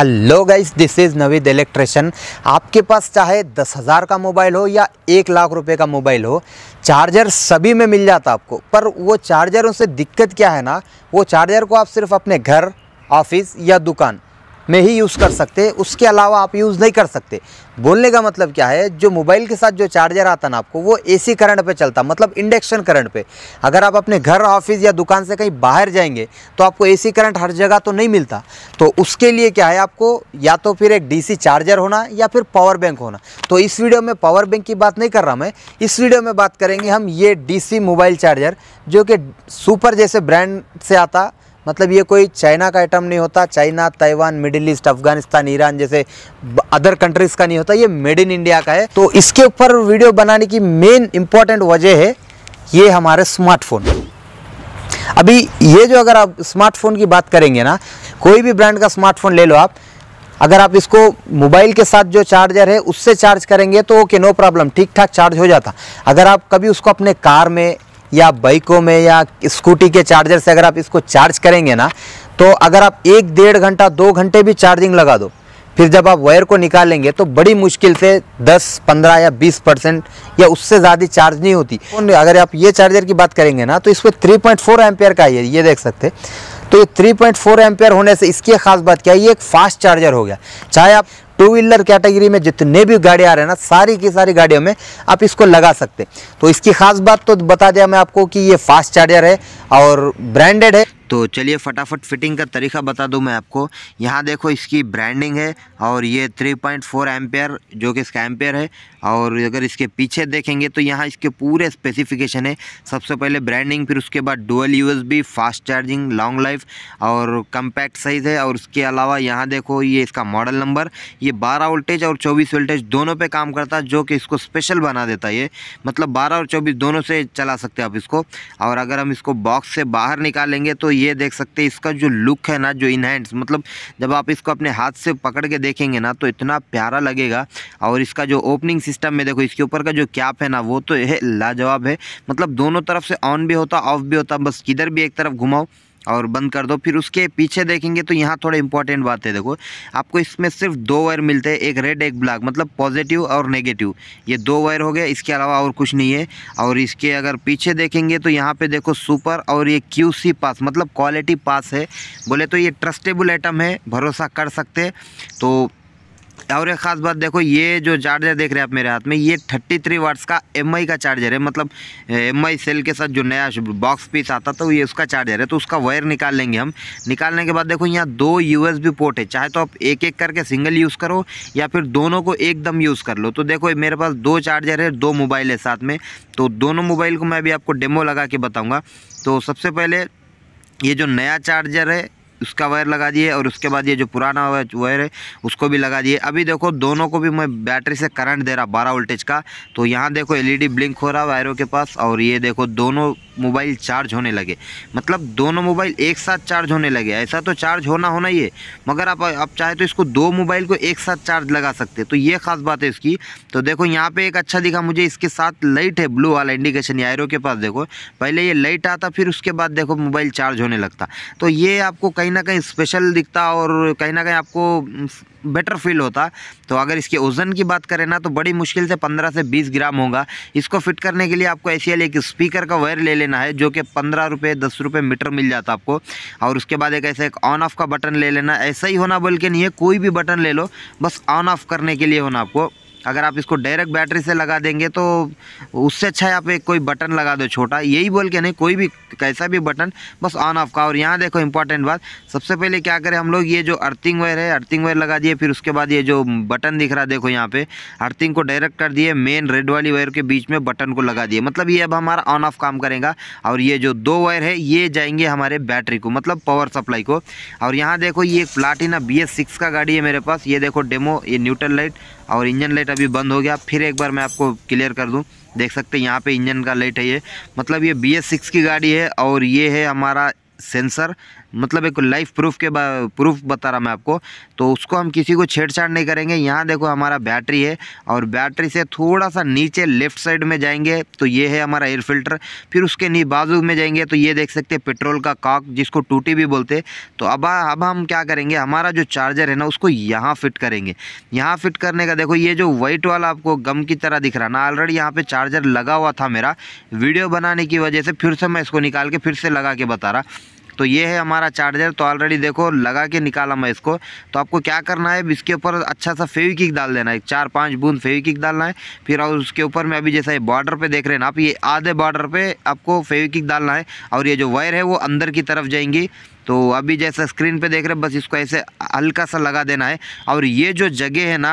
hello guys this is Naveed electrician आपके पास चाहे दस हज़ार का मोबाइल हो या एक लाख रुपए का मोबाइल हो चार्जर सभी में मिल जाता आपको पर वो चार्जरों से दिक्कत क्या है ना वो चार्जर को आप सिर्फ अपने घर ऑफिस या दुकान में ही यूज़ कर सकते उसके अलावा आप यूज़ नहीं कर सकते बोलने का मतलब क्या है जो मोबाइल के साथ जो चार्जर आता ना आपको वो एसी करंट पे चलता मतलब इंडक्शन करंट पे अगर आप अपने घर ऑफिस या दुकान से कहीं बाहर जाएंगे तो आपको सी करंट हर जगह तो नहीं मिलता तो उसके लिए क्या है आपको या तो फिर एक सी चार्जर होना या फिर पावर बैंक होना तो इस वीडियो में पावर बैंक की बात नहीं कर रहा मैं इस वीडियो में बात करेंगे हम ये डी मोबाइल चार्जर जो कि सुपर जैसे ब्रांड से आता मतलब ये कोई चाइना का आइटम नहीं होता China Taiwan Middle East Afghanistan Iran जैसे अदर कंट्रीज का नहीं होता ये मेड इन इंडिया का है तो इसके ऊपर वीडियो बनाने की मेन इम्पॉर्टेंट वजह है ये हमारे स्मार्टफोन अभी ये जो अगर आप स्मार्टफोन की बात करेंगे ना कोई भी ब्रांड का स्मार्टफोन ले लो आप अगर आप इसको मोबाइल के साथ जो चार्जर है उससे चार्ज करेंगे तो ओके नो प्रॉब्लम ठीक ठाक चार्ज हो जाता अगर आप कभी उसको अपने कार में या बाइकों में या स्कूटी के चार्जर से अगर आप इसको चार्ज करेंगे ना तो अगर आप एक डेढ़ घंटा दो घंटे भी चार्जिंग लगा दो फिर जब आप वायर को निकालेंगे तो बड़ी मुश्किल से 10, 15 या 20 परसेंट या उससे ज़्यादा चार्ज नहीं होती अगर आप ये चार्जर की बात करेंगे ना तो इसमें 3.4 पॉइंट का है ये देख सकते तो ये 3.4 पॉइंट होने से इसकी खास बात क्या है ये एक फास्ट चार्जर हो गया चाहे आप टू व्हीलर कैटेगरी में जितने भी गाड़ियाँ आ रहे हैं ना सारी की सारी गाड़ियों में आप इसको लगा सकते हैं तो इसकी खास बात तो बता दिया मैं आपको कि ये फास्ट चार्जर है और ब्रांडेड है तो चलिए फटाफट फिटिंग का तरीका बता दूं मैं आपको यहाँ देखो इसकी ब्रांडिंग है और ये 3.4 पॉइंट जो कि इसका एम्पेयर है और अगर इसके पीछे देखेंगे तो यहाँ इसके पूरे स्पेसिफिकेशन है सबसे पहले ब्रांडिंग फिर उसके बाद dual USB fast charging long life और कम्पैक्ट साइज़ है और उसके अलावा यहाँ देखो ये इसका मॉडल नंबर ये बारह वोल्टेज और चौबीस वोल्टेज दोनों पर काम करता है जो कि इसको स्पेशल बना देता है ये मतलब बारह और चौबीस दोनों से चला सकते हैं आप इसको और अगर हम इसको बॉक्स से बाहर निकालेंगे तो ये देख सकते हैं इसका जो लुक है ना जो इन हैंड्स मतलब जब आप इसको अपने हाथ से पकड़ के देखेंगे ना तो इतना प्यारा लगेगा और इसका जो ओपनिंग सिस्टम में देखो इसके ऊपर का जो कैप है ना वो तो है लाजवाब है मतलब दोनों तरफ से ऑन भी होता ऑफ भी होता बस किधर भी एक तरफ घुमाओ और बंद कर दो फिर उसके पीछे देखेंगे तो यहाँ थोड़ा इंपॉर्टेंट बात है देखो आपको इसमें सिर्फ दो वायर मिलते हैं एक रेड एक ब्लैक मतलब पॉजिटिव और नेगेटिव ये दो वायर हो गया इसके अलावा और कुछ नहीं है और इसके अगर पीछे देखेंगे तो यहाँ पे देखो सुपर और ये क्यू पास मतलब क्वालिटी पास है बोले तो ये ट्रस्टेबल आइटम है भरोसा कर सकते तो और एक ख़ास बात देखो ये जो चार्जर देख रहे हैं आप मेरे हाथ में ये थर्टी थ्री वाट्स का एम का चार्जर है मतलब एम सेल के साथ जो नया बॉक्स पीस आता था तो ये उसका चार्जर है तो उसका वायर निकाल लेंगे हम निकालने के बाद देखो यहाँ दो यू पोर्ट है चाहे तो आप एक एक करके सिंगल यूज़ करो या फिर दोनों को एकदम यूज़ कर लो तो देखो मेरे पास दो चार्जर है दो मोबाइल है साथ में तो दोनों मोबाइल को मैं अभी आपको डेमो लगा के बताऊँगा तो सबसे पहले ये जो नया चार्जर है उसका वायर लगा दिए और उसके बाद ये जो पुराना वायर है उसको भी लगा दिए अभी देखो दोनों को भी मैं बैटरी से करंट दे रहा बारह वोल्टेज का तो यहाँ देखो एलईडी ब्लिंक e हो रहा वायरों के पास और ये देखो दोनों मोबाइल चार्ज होने लगे मतलब दोनों मोबाइल एक साथ चार्ज होने लगे ऐसा तो चार्ज होना होना ही है मगर आप आप चाहे तो इसको दो मोबाइल को एक साथ चार्ज लगा सकते तो ये ख़ास बात है इसकी तो देखो यहाँ पे एक अच्छा दिखा मुझे इसके साथ लाइट है ब्लू वाला इंडिकेशन एरो के पास देखो पहले ये लाइट आता फिर उसके बाद देखो मोबाइल चार्ज होने लगता तो ये आपको कहीं ना कहीं स्पेशल दिखता और कहीं ना कहीं आपको बेटर फील होता तो अगर इसके वज़न की बात करें ना तो बड़ी मुश्किल से पंद्रह से बीस ग्राम होगा इसको फिट करने के लिए आपको ऐसी एक स्पीकर का वायर ले लेना लेना है जो कि पंद्रह रुपये दस रुपये मीटर मिल जाता आपको और उसके बाद एक ऐसा एक ऑन ऑफ का बटन ले लेना ऐसा ही होना बोल के नहीं है कोई भी बटन ले लो बस ऑन ऑफ करने के लिए होना आपको अगर आप इसको डायरेक्ट बैटरी से लगा देंगे तो उससे अच्छा है आप एक कोई बटन लगा दो छोटा यही बोल के नहीं कोई भी कैसा भी बटन बस ऑन ऑफ का और यहाँ देखो इंपॉर्टेंट बात सबसे पहले क्या करें हम लोग ये जो अर्थिंग वायर है अर्थिंग वायर लगा दिए फिर उसके बाद ये जो बटन दिख रहा है देखो यहाँ पे अर्थिंग को डायरेक्ट कर दिए मेन रेड वाली वायर के बीच में बटन को लगा दिए मतलब ये अब हमारा ऑन ऑफ काम करेगा और ये जो दो वायर है ये जाएंगे हमारे बैटरी को मतलब पावर सप्लाई को और यहाँ देखो ये एक प्लाटिना बी एस सिक्स का गाड़ी है मेरे पास ये देखो डेमो ये न्यूट्रल लाइट और इंजन लाइट अभी बंद हो गया फिर एक बार मैं आपको क्लियर कर दूँ देख सकते हैं यहाँ पे इंजन का लाइट है ये मतलब ये बी एस सिक्स की गाड़ी है और ये है हमारा सेंसर मतलब एक लाइफ प्रूफ के प्रूफ बता रहा मैं आपको तो उसको हम किसी को छेड़छाड़ नहीं करेंगे यहाँ देखो हमारा बैटरी है और बैटरी से थोड़ा सा नीचे लेफ्ट साइड में जाएंगे तो ये है हमारा एयर फिल्टर फिर उसके नी बाजू में जाएंगे तो ये देख सकते हैं पेट्रोल का काक जिसको टूटी भी बोलते तो अब अब हम क्या करेंगे हमारा जो चार्जर है ना उसको यहाँ फिट करेंगे यहाँ फिट करने का देखो ये जो वाइट वाला आपको गम की तरह दिख रहा ना ऑलरेडी यहाँ पर चार्जर लगा हुआ था मेरा वीडियो बनाने की वजह से फिर से मैं इसको निकाल के फिर से लगा के बता रहा तो ये है हमारा चार्जर तो ऑलरेडी देखो लगा के निकाला मैं इसको तो आपको क्या करना है इसके ऊपर अच्छा सा फेविकिक डाल देना है चार पाँच बूंद फेविकिक डालना है फिर और उसके ऊपर में अभी जैसा ये बॉर्डर पर देख रहे हैं ना आप ये आधे बॉर्डर पर आपको फेविकिक डालना है और ये जो वायर है वो अंदर की तरफ जाएंगी तो अभी जैसा स्क्रीन पे देख रहे हैं बस इसको ऐसे हल्का सा लगा देना है और ये जो जगह है ना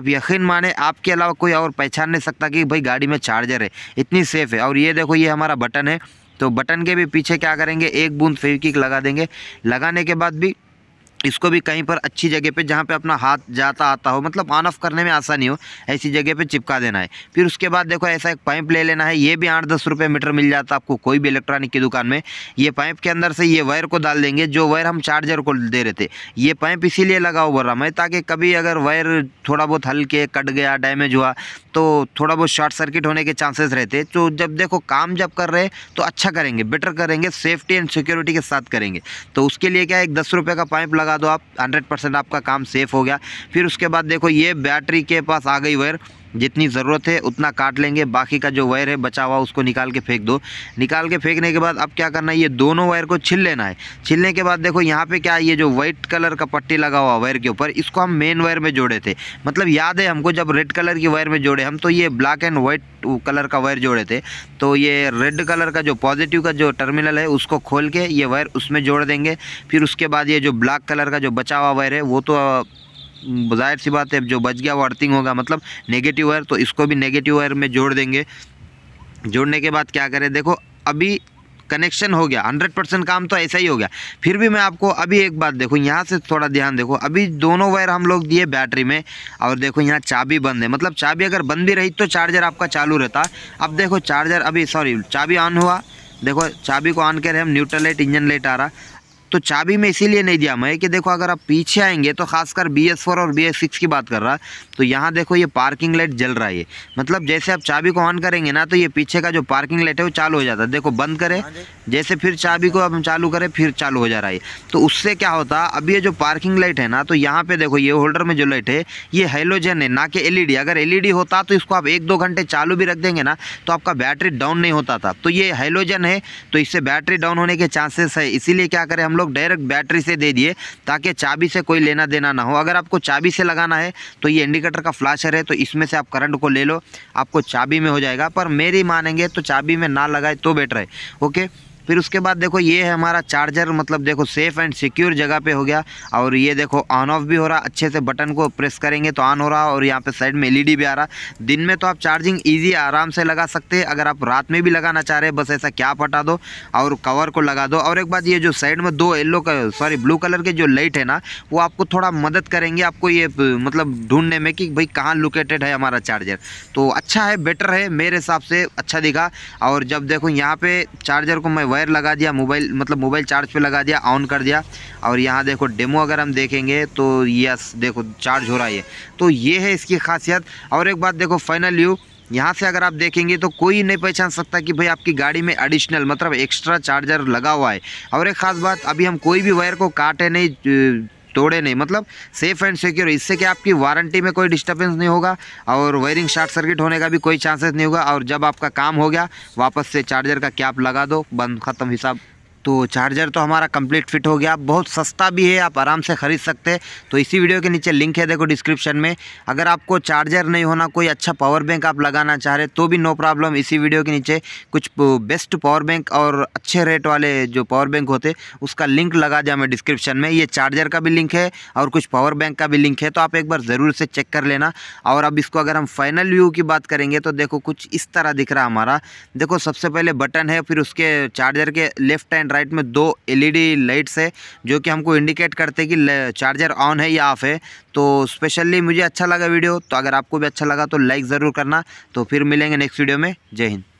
आप यकीन माने आपके अलावा कोई और पहचान नहीं सकता कि भाई गाड़ी में चार्जर है इतनी सेफ़ है और ये देखो ये हमारा बटन है तो बटन के भी पीछे क्या करेंगे एक बूंद फेविक लगा देंगे लगाने के बाद भी इसको भी कहीं पर अच्छी जगह पे जहाँ पे अपना हाथ जाता आता हो मतलब ऑन ऑफ करने में आसानी हो ऐसी जगह पे चिपका देना है फिर उसके बाद देखो ऐसा एक पाइप ले लेना है ये भी आठ दस रुपये मीटर मिल जाता आपको कोई भी इलेक्ट्रॉनिक की दुकान में ये पाइप के अंदर से ये वायर को डाल देंगे जो वायर हम चार्जर को दे रहे थे ये पाइप इसीलिए लगा हुआ रहा मैं ताकि कभी अगर वायर थोड़ा बहुत हल्के कट गया डैमेज हुआ तो थोड़ा बहुत शॉर्ट सर्किट होने के चांसेस रहते तो जब देखो काम जब कर रहे तो अच्छा करेंगे बेटर करेंगे सेफ्टी एंड सिक्योरिटी के साथ करेंगे तो उसके लिए क्या एक दस रुपये का पाइप लगा लगा दो आप हंड्रेड परसेंट आपका काम सेफ हो गया फिर उसके बाद देखो ये बैटरी के पास आ गई वायर जितनी ज़रूरत है उतना काट लेंगे बाकी का जो वायर है बचा हुआ उसको निकाल के फेंक दो निकाल के फेंकने के बाद अब क्या करना है ये दोनों वायर को छिल लेना है छिलने के बाद देखो यहाँ पे क्या ये जो वाइट कलर का पट्टी लगा हुआ वायर के ऊपर इसको हम मेन वायर में जोड़े थे मतलब याद है हमको जब रेड कलर की वायर में जोड़े हम तो ये ब्लैक एंड वाइट कलर का वायर जोड़े थे तो ये रेड कलर का जो पॉजिटिव का जो टर्मिनल है उसको खोल के ये वायर उसमें जोड़ देंगे फिर उसके बाद ये जो ब्लैक कलर का जो बचा हुआ वायर है वो तो जाहिर सी बात है जो बच गया वो अर्थिंग होगा मतलब नेगेटिव वायर तो इसको भी नेगेटिव वायर में जोड़ देंगे जोड़ने के बाद क्या करें देखो अभी कनेक्शन हो गया हंड्रेड परसेंट काम तो ऐसा ही हो गया फिर भी मैं आपको अभी एक बात देखो यहाँ से थोड़ा ध्यान देखो अभी दोनों वायर हम लोग दिए बैटरी में और देखो यहाँ चाबी बंद है मतलब चाबी अगर बंद भी रही तो चार्जर आपका चालू रहता अब देखो चार्जर अभी सॉरी चाबी ऑन हुआ देखो चाबी को ऑन कर हम न्यूट्रल लाइट इंजन लाइट आ रहा तो चाबी में इसीलिए नहीं दिया मैं कि देखो अगर आप पीछे आएंगे तो खासकर बी एस फोर और बी एस सिक्स की बात कर रहा तो यहाँ देखो ये पार्किंग लाइट जल रहा है मतलब जैसे आप चाबी को ऑन करेंगे ना तो ये पीछे का जो पार्किंग लाइट है वो चालू हो जाता है देखो बंद करें हाँ जैसे फिर चाबी को हम चालू करें फिर चालू हो जा रहा है तो उससे क्या होता अभी ये जो पार्किंग लाइट है ना तो यहाँ पे देखो ये होल्डर में जो लाइट है ये हेलोजन है ना कि डी e अगर डी e होता तो इसको आप एक दो घंटे चालू भी रख देंगे ना तो आपका बैटरी डाउन नहीं होता था तो ये हेलोजन है तो इससे बैटरी डाउन होने के चांसेस है इसीलिए क्या करें हम लोग लोग डायरेक्ट बैटरी से दे दिए ताकि चाबी से कोई लेना देना ना हो अगर आपको चाबी से लगाना है तो ये इंडिकेटर का फ्लाशर है तो इसमें से आप करंट को ले लो आपको चाबी में हो जाएगा पर मेरी मानेंगे तो चाबी में ना लगाए तो बेटर है ओके फिर उसके बाद देखो ये है हमारा चार्जर मतलब देखो सेफ़ एंड सिक्योर जगह पे हो गया और ये देखो ऑन ऑफ भी हो रहा अच्छे से बटन को प्रेस करेंगे तो ऑन हो रहा और यहाँ पे साइड में एलईडी e भी आ रहा दिन में तो आप चार्जिंग ईजी आराम से लगा सकते हैं अगर आप रात में भी लगाना चाह रहे बस ऐसा क्या हटा दो और कवर को लगा दो और एक बात ये जो साइड में दो yellow colour sorry blue colour के जो लाइट है ना वो आपको थोड़ा मदद करेंगे आपको ये मतलब ढूंढने में कि भाई कहाँ लोकेटेड है हमारा चार्जर तो अच्छा है बेटर है मेरे हिसाब से अच्छा दिखा और जब देखो यहाँ पर चार्जर को मैं वायर लगा दिया मोबाइल मतलब मोबाइल चार्ज पे लगा दिया ऑन कर दिया और यहाँ देखो डेमो अगर हम देखेंगे तो यस देखो चार्ज हो रहा है तो ये है इसकी खासियत और एक बात देखो फाइनल यू यहाँ से अगर आप देखेंगे तो कोई नहीं पहचान सकता कि भाई आपकी गाड़ी में एडिशनल मतलब एक्स्ट्रा चार्जर लगा हुआ है और एक ख़ास बात अभी हम कोई भी वायर को काटे नहीं तोड़े नहीं मतलब सेफ एंड सिक्योर इससे कि आपकी वारंटी में कोई डिस्टर्बेंस नहीं होगा और वायरिंग शॉर्ट सर्किट होने का भी कोई चांसेस नहीं होगा और जब आपका काम हो गया वापस से चार्जर का कैप लगा दो बंद ख़त्म हिसाब तो चार्जर तो हमारा कंप्लीट फिट हो गया बहुत सस्ता भी है आप आराम से ख़रीद सकते हैं तो इसी वीडियो के नीचे लिंक है देखो डिस्क्रिप्शन में अगर आपको चार्जर नहीं होना कोई अच्छा पावर बैंक आप लगाना चाह रहे तो भी नो प्रॉब्लम इसी वीडियो के नीचे कुछ बेस्ट पावर बैंक और अच्छे रेट वाले जो पावर बैंक होते उसका लिंक लगा दिया मैं डिस्क्रिप्शन में ये चार्जर का भी लिंक है और कुछ पावर बैंक का भी लिंक है तो आप एक बार ज़रूर से चेक कर लेना और अब इसको अगर हम फाइनल व्यू की बात करेंगे तो देखो कुछ इस तरह दिख रहा हमारा देखो सबसे पहले बटन है फिर उसके चार्जर के लेफ्ट एंड राइट में दो एलईडी लाइट्स है जो कि हमको इंडिकेट करते हैं कि चार्जर ऑन है या ऑफ है तो स्पेशली मुझे अच्छा लगा वीडियो तो अगर आपको भी अच्छा लगा तो लाइक ज़रूर करना तो फिर मिलेंगे नेक्स्ट वीडियो में जय हिंद